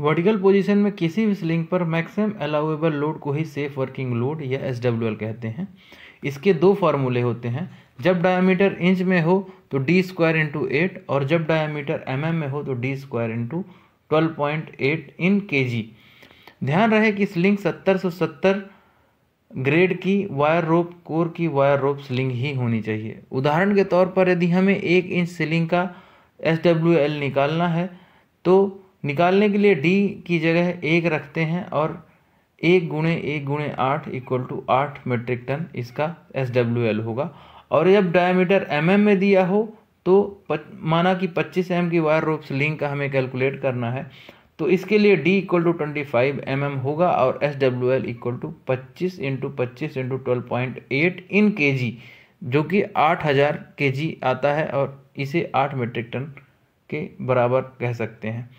vertical position में किसी भी स्लिंग पर मैक्सिमम अलाउेबल लोड को ही सेफ वर्किंग लोड या एस कहते हैं इसके दो फार्मूले होते हैं जब डायामीटर इंच में हो तो डी स्क्वायर इंटू एट और जब डायामीटर एम mm में हो तो D square into twelve point eight in K G ध्यान रहे कि स्लिंग सत्तर सौ सत्तर ग्रेड की वायर रोप कोर की वायर रोप स्लिंग ही होनी चाहिए उदाहरण के तौर पर यदि हमें एक इंच स्लिंग का एस निकालना है तो निकालने के लिए डी की जगह एक रखते हैं और एक गुणे एक गुणे आठ इक्वल टू आठ मेट्रिक टन इसका एस डब्ल्यू एल होगा और जब डायमीटर एम mm में दिया हो तो पच, माना कि 25 एम की वायर रोप्स लिंक का हमें कैलकुलेट करना है तो इसके लिए D equal to twenty five M M होगा और S W L equal to पच्चीस इंटू पच्चीस into twelve point eight in K G जो कि आठ हज़ार के जी आता है और इसे आठ मेट्रिक टन के बराबर कह सकते हैं